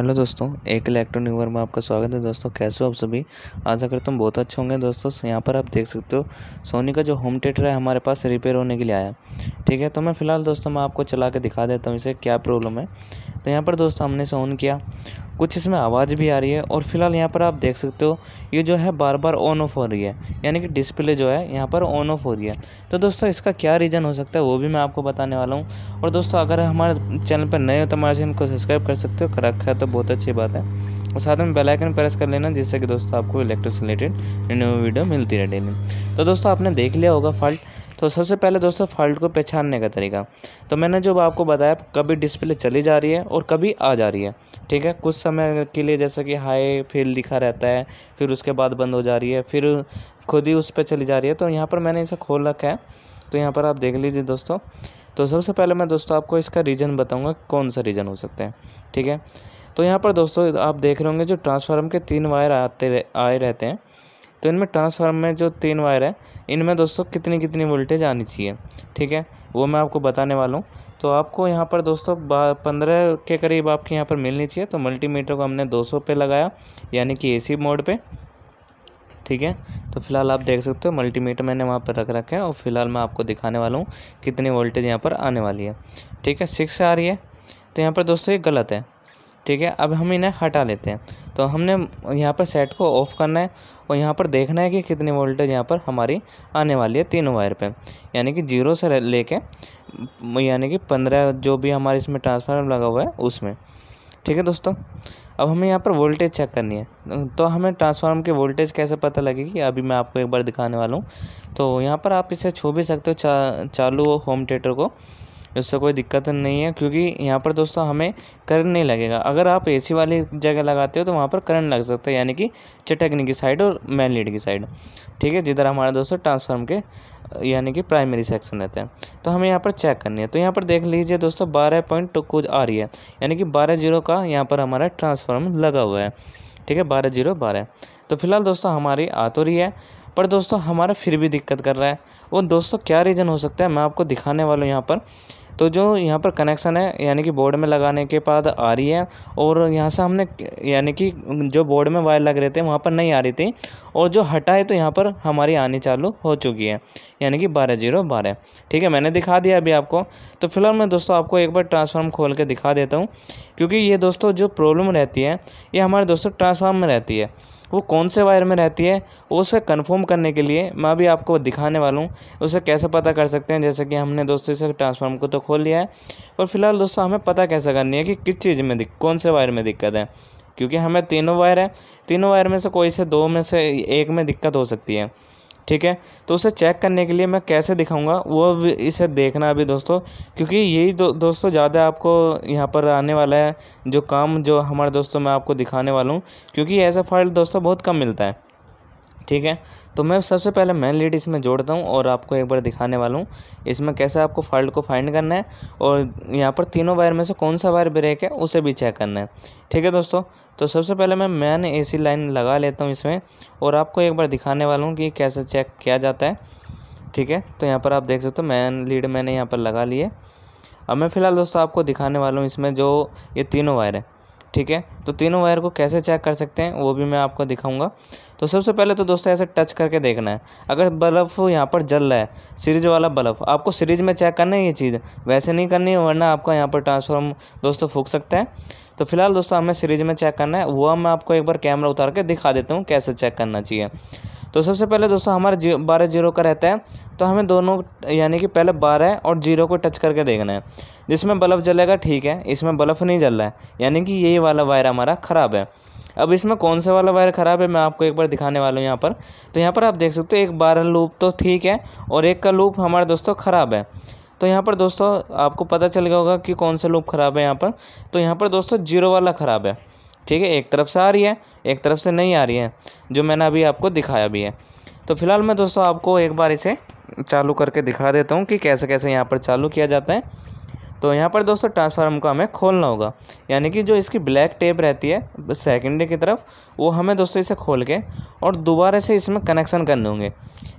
hello दोस्तों एक electronic वर्ग में आपका स्वागत है दोस्तों कैसे हो आप सभी आशा करता हूँ बहुत अच्छे होंगे दोस्तों यहाँ पर आप देख सकते हो सोनी का जो होम थिएटर है हमारे पास रिपेयर होने के लिए आया ठीक है तो मैं फ़िलहाल दोस्तों मैं आपको चला के दिखा देता हूँ इसे क्या प्रॉब्लम है तो यहाँ पर दोस्तों हमने इसे ऑन किया कुछ इसमें आवाज़ भी आ रही है और फिलहाल यहाँ पर आप देख सकते हो ये जो है बार बार ऑन ऑफ हो रही है यानी कि डिस्प्ले जो है यहाँ पर ऑन ऑफ हो रही है तो दोस्तों इसका क्या रीज़न हो सकता है वो भी मैं आपको बताने वाला हूँ और दोस्तों अगर हमारे चैनल पर नए हो तो हमारे चैनल को सब्सक्राइब कर सकते हो कर रखा है तो बहुत अच्छी बात है और साथ में बेलाइकन प्रेस कर लेना जिससे कि दोस्तों आपको इलेक्ट्रिक से रिलेटेड न्यू वीडियो मिलती रहे डेली तो दोस्तों आपने देख लिया होगा फॉल्ट तो सबसे पहले दोस्तों फॉल्ट को पहचानने का तरीका तो मैंने जो आपको बताया कभी डिस्प्ले चली जा रही है और कभी आ जा रही है ठीक है कुछ समय के लिए जैसे कि हाई फिर लिखा रहता है फिर उसके बाद बंद हो जा रही है फिर खुद ही उस पर चली जा रही है तो यहाँ पर मैंने इसे खोल रखा है तो यहाँ पर आप देख लीजिए दोस्तों तो सबसे पहले मैं दोस्तों आपको इसका रीज़न बताऊँगा कौन सा रीज़न हो सकता है ठीक है तो यहाँ पर दोस्तों आप देख रहे होंगे जो ट्रांसफार्मर के तीन वायर आते रह, आए रहते हैं तो इनमें ट्रांसफार्म में जो तीन वायर है इनमें दोस्तों कितनी कितनी वोल्टेज आनी चाहिए ठीक है वो मैं आपको बताने वाला हूँ तो आपको यहाँ पर दोस्तों पंद्रह के करीब आपके यहाँ पर मिलनी चाहिए तो मल्टीमीटर को हमने 200 पे लगाया यानी कि एसी मोड पे ठीक है तो फिलहाल आप देख सकते हो मल्टीमीटर मैंने वहाँ पर रख रखा है और फिलहाल मैं आपको दिखाने वाला हूँ कितनी वोल्टेज यहाँ पर आने वाली है ठीक है सिक्स आ रही है तो यहाँ पर दोस्तों ये गलत है ठीक है अब हम इन्हें हटा लेते हैं तो हमने यहाँ पर सेट को ऑफ़ करना है और यहाँ पर देखना है कि कितनी वोल्टेज यहाँ पर हमारी आने वाली है तीनों वायर पे यानी कि जीरो से लेके यानी कि पंद्रह जो भी हमारे इसमें ट्रांसफार्मर लगा हुआ है उसमें ठीक है दोस्तों अब हमें यहाँ पर वोल्टेज चेक करनी है तो हमें ट्रांसफार्मर की वोल्टेज कैसे पता लगेगी अभी मैं आपको एक बार दिखाने वाला हूँ तो यहाँ पर आप इसे छू भी सकते हो चा, चालू होम थिएटर को उससे कोई दिक्कत नहीं है क्योंकि यहाँ पर दोस्तों हमें करंट नहीं लगेगा अगर आप एसी वाली जगह लगाते हो तो वहाँ पर करंट लग सकता है यानी कि चटकनी की साइड और मेन लीड की साइड ठीक है जिधर हमारा दोस्तों ट्रांसफार्म के यानी कि प्राइमरी सेक्शन रहता है तो हमें यहाँ पर चेक करनी है तो यहाँ पर देख लीजिए दोस्तों बारह पॉइंट तो कुछ आ रही है यानी कि बारह जीरो का यहाँ पर हमारा ट्रांसफार्म लगा हुआ है ठीक है बारह जीरो बारह तो फिलहाल दोस्तों हमारी आ तो रही है पर दोस्तों हमारा फिर भी दिक्कत कर रहा है वो दोस्तों क्या रीज़न हो सकता है मैं आपको दिखाने वाला हूँ यहाँ पर तो जो यहाँ पर कनेक्शन है यानी कि बोर्ड में लगाने के बाद आ रही है और यहाँ से हमने यानी कि जो बोर्ड में वायर लग रहे थे वहाँ पर नहीं आ रही थी और जो हटाए तो यहाँ पर हमारी आनी चालू हो चुकी है यानी कि बारह जीरो बारह ठीक है मैंने दिखा दिया अभी आपको तो फिलहाल मैं दोस्तों आपको एक बार ट्रांसफार्म खोल के दिखा देता हूँ क्योंकि ये दोस्तों जो प्रॉब्लम रहती है ये हमारे दोस्तों ट्रांसफार्म में रहती है वो कौन से वायर में रहती है उसे कंफर्म करने के लिए मैं अभी आपको दिखाने वाला हूँ उसे कैसे पता कर सकते हैं जैसे कि हमने दोस्तों इसे ट्रांसफार्म को तो खोल लिया है पर फिलहाल दोस्तों हमें पता कैसे करनी है कि किस चीज़ में दिक कौन से वायर में दिक्कत है क्योंकि हमें तीनों वायर है तीनों वायर में से कोई से दो में से एक में दिक्कत हो सकती है ठीक है तो उसे चेक करने के लिए मैं कैसे दिखाऊंगा वो इसे देखना अभी दोस्तों क्योंकि यही दो, दोस्तों ज़्यादा आपको यहाँ पर आने वाला है जो काम जो हमारे दोस्तों मैं आपको दिखाने वाला हूँ क्योंकि ऐसा फाइल दोस्तों बहुत कम मिलता है ठीक है तो मैं सबसे पहले मैन लीड इसमें जोड़ता हूँ और आपको एक बार दिखाने वाला हूँ इसमें कैसे आपको फॉल्ट को फाइंड करना है और यहाँ पर तीनों वायर में से कौन सा वायर ब्रेक है उसे भी चेक करना है ठीक है दोस्तों तो सबसे पहले मैं मैन एसी लाइन लगा लेता हूँ इसमें और आपको एक बार दिखाने वाला हूँ कि कैसे चेक किया जाता है ठीक है तो यहाँ पर आप देख सकते हो मैन लीड मैंने यहाँ पर लगा लिए अब मैं फ़िलहाल दोस्तों आपको दिखाने वाला हूँ इसमें जो ये तीनों वायर है ठीक है तो तीनों वायर को कैसे चेक कर सकते हैं वो भी मैं आपको दिखाऊंगा तो सबसे पहले तो दोस्तों ऐसे टच करके देखना है अगर बल्ब यहाँ पर जल रहा है सीरीज वाला बल्ब आपको सीरीज में चेक करना है ये चीज़ वैसे नहीं करनी है वरना आपका यहाँ पर ट्रांसफॉर्म दोस्तों फूक सकता है तो फिलहाल दोस्तों हमें सीरीज में चेक करना है वह मैं आपको एक बार कैमरा उतार के दिखा देता हूँ कैसे चेक करना चाहिए तो सबसे पहले दोस्तों हमारे जी बारह जीरो का रहता है तो हमें दोनों यानी कि पहले बारह और जीरो को टच करके देखना है जिसमें बल्ब जलेगा ठीक है इसमें बल्ब नहीं जल रहा है यानी कि यही वाला वायर हमारा ख़राब है अब इसमें कौन सा वाला वायर ख़राब है मैं आपको एक बार दिखाने वाला हूँ यहाँ पर तो यहाँ पर आप देख सकते हो एक बारह लूप तो ठीक है और एक का लूप हमारा दोस्तों ख़राब है तो यहाँ पर दोस्तों आपको पता चल गया होगा कि कौन सा लूप ख़राब है यहाँ पर तो यहाँ पर दोस्तों जीरो वाला ख़राब है ठीक है एक तरफ से आ रही है एक तरफ से नहीं आ रही है जो मैंने अभी आपको दिखाया भी है तो फिलहाल मैं दोस्तों आपको एक बार इसे चालू करके दिखा देता हूँ कि कैसे कैसे यहाँ पर चालू किया जाता है तो यहाँ पर दोस्तों ट्रांसफार्म को हमें खोलना होगा यानी कि जो इसकी ब्लैक टेप रहती है सेकेंडरी की तरफ वो हमें दोस्तों इसे खोल के और दोबारा से इसमें कनेक्शन करने होंगे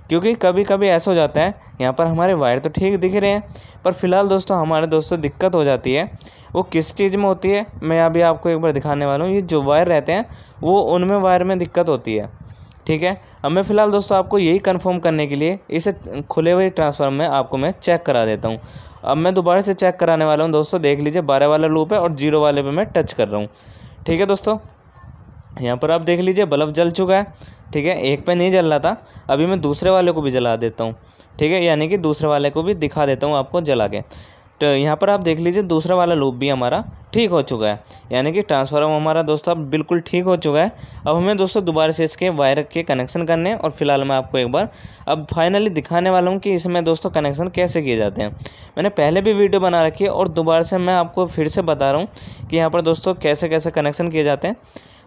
क्योंकि कभी कभी ऐसा हो जाता है यहाँ पर हमारे वायर तो ठीक दिख रहे हैं पर फिलहाल दोस्तों हमारे दोस्तों दिक्कत हो जाती है वो किस चीज़ में होती है मैं अभी आपको एक बार दिखाने वाला हूँ ये जो वायर रहते हैं वो उनमें वायर में दिक्कत होती है ठीक है अब मैं फ़िलहाल दोस्तों आपको यही कन्फर्म करने के लिए इसे खुले हुए ट्रांसफार्मर में आपको मैं चेक करा देता हूँ अब मैं दोबारा से चेक कराने वाला हूँ दोस्तों देख लीजिए बारह वाला लूप है और जीरो वाले पे मैं टच कर रहा हूँ ठीक है दोस्तों यहाँ पर आप देख लीजिए बल्ब जल चुका है ठीक है एक पे नहीं जल रहा था अभी मैं दूसरे वाले को भी जला देता हूँ ठीक है यानी कि दूसरे वाले को भी दिखा देता हूँ आपको जला के तो यहाँ पर आप देख लीजिए दूसरा वाला लूप भी हमारा ठीक हो चुका है यानी कि ट्रांसफार्मर हमारा दोस्तों अब बिल्कुल ठीक हो चुका है अब हमें दोस्तों दोबारा से इसके वायर के कनेक्शन करने हैं और फिलहाल मैं आपको एक बार अब फाइनली दिखाने वाला हूँ कि इसमें दोस्तों कनेक्शन कैसे किए जाते हैं मैंने पहले भी वीडियो बना रखी है और दोबारा से मैं आपको फिर से बता रहा हूँ कि यहाँ पर दोस्तों कैसे कैसे कनेक्शन किए जाते हैं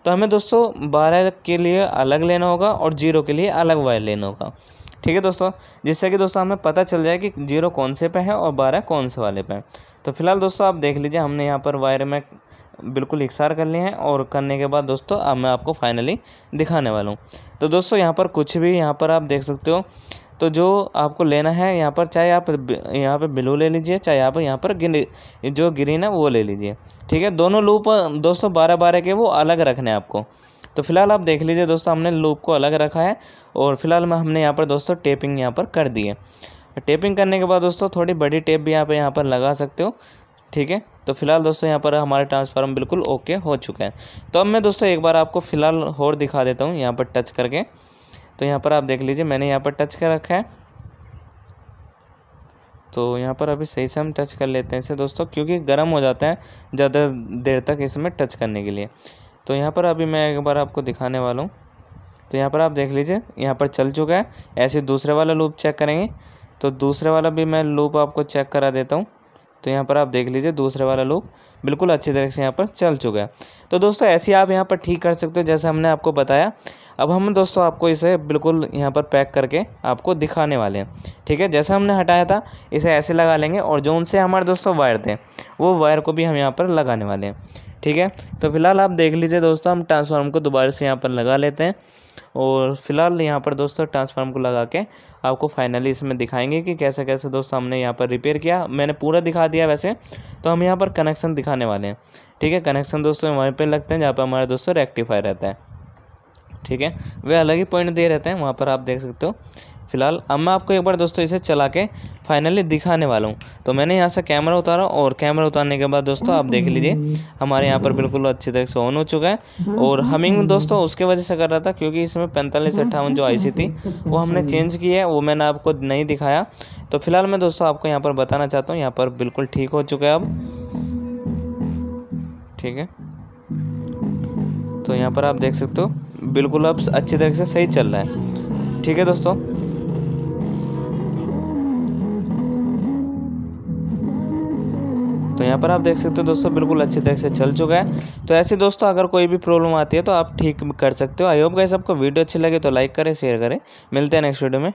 तो हमें दोस्तों बारह के लिए अलग लेना होगा और जीरो के लिए अलग वायर लेना होगा ठीक है दोस्तों जिससे कि दोस्तों हमें पता चल जाए कि जीरो कौन से पे है और बारह कौन से वाले पे हैं तो फिलहाल दोस्तों आप देख लीजिए हमने यहाँ पर वायर में बिल्कुल इकसार कर लिए हैं और करने के बाद दोस्तों अब मैं आपको फाइनली दिखाने वाला हूँ तो दोस्तों यहाँ पर कुछ भी यहाँ पर आप देख सकते हो तो जो आपको लेना है यहाँ पर चाहे आप यहाँ पर ब्लू ले लीजिए चाहे आप यहाँ पर गिन जो ग्रीन है वो ले लीजिए ठीक है दोनों लूप दोस्तों बारह बारह के वो अलग रखने हैं आपको तो फिलहाल आप देख लीजिए दोस्तों हमने लूप को अलग रखा है और फिलहाल में हमने यहाँ पर दोस्तों टेपिंग यहाँ पर कर दी है टेपिंग करने के बाद दोस्तों थोड़ी बड़ी टेप भी यहाँ पर यहाँ पर लगा सकते हो ठीक है तो फिलहाल दोस्तों यहाँ पर हमारे ट्रांसफार्म बिल्कुल ओके हो चुके हैं तो अब मैं दोस्तों एक बार आपको फ़िलहाल और दिखा देता हूँ यहाँ पर टच करके तो यहाँ पर आप देख लीजिए मैंने यहाँ पर टच कर रखा है तो यहाँ पर अभी सही से हम टच कर लेते हैं इसे दोस्तों क्योंकि गर्म हो जाता है ज़्यादा देर तक इसमें टच करने के लिए तो यहाँ पर अभी मैं एक बार आपको दिखाने वाला हूँ तो यहाँ पर आप देख लीजिए यहाँ पर चल चुका है ऐसे दूसरे वाला लूप चेक करेंगे तो दूसरे वाला भी मैं लूप आपको चेक करा देता हूँ तो यहाँ पर आप देख लीजिए दूसरे वाला लूप बिल्कुल अच्छी तरह से यहाँ पर चल चुका है तो दोस्तों ऐसे आप यहाँ पर ठीक कर सकते हो जैसे हमने आपको बताया अब हम दोस्तों आपको इसे बिल्कुल यहाँ पर पैक करके आपको दिखाने वाले हैं ठीक है जैसे हमने हटाया था इसे ऐसे लगा लेंगे और जो उनसे हमारे दोस्तों वायर थे वो वायर को भी हम यहाँ पर लगाने वाले हैं ठीक है तो फिलहाल आप देख लीजिए दोस्तों हम ट्रांसफार्म को दोबारा से यहाँ पर लगा लेते हैं और फिलहाल यहाँ पर दोस्तों ट्रांसफार्म को लगा के आपको फाइनली इसमें दिखाएंगे कि कैसे कैसे दोस्तों हमने यहाँ पर रिपेयर किया मैंने पूरा दिखा दिया वैसे तो हम यहाँ पर कनेक्शन दिखाने वाले हैं ठीक है कनेक्शन दोस्तों वहीं पर लगते हैं जहाँ पर हमारे दोस्तों रेक्टिफाई रहता है ठीक है वे अलग ही पॉइंट दे रहते हैं वहाँ पर आप देख सकते हो फिलहाल अब मैं आपको एक बार दोस्तों इसे चला के फाइनली दिखाने वाला हूँ तो मैंने यहाँ से कैमरा उतारा और कैमरा उतारने के बाद दोस्तों आप देख लीजिए हमारे यहाँ पर बिल्कुल अच्छी तरह से ऑन हो चुका है और हमिंग दोस्तों उसके वजह से कर रहा था क्योंकि इसमें पैंतालीस अट्ठावन जो आईसी थी वो हमने चेंज की है वो मैंने आपको नहीं दिखाया तो फिलहाल मैं दोस्तों आपको यहाँ पर बताना चाहता हूँ यहाँ पर बिल्कुल ठीक हो चुका है अब ठीक है तो यहाँ पर आप देख सकते हो बिल्कुल अब अच्छी तरह से सही चल रहा है ठीक है दोस्तों तो यहाँ पर आप देख सकते हो दोस्तों बिल्कुल अच्छी तरह से चल चुका है तो ऐसे दोस्तों अगर कोई भी प्रॉब्लम आती है तो आप ठीक कर सकते हो आई होप गाइस आपको वीडियो अच्छी लगे तो लाइक करें शेयर करें मिलते हैं नेक्स्ट वीडियो में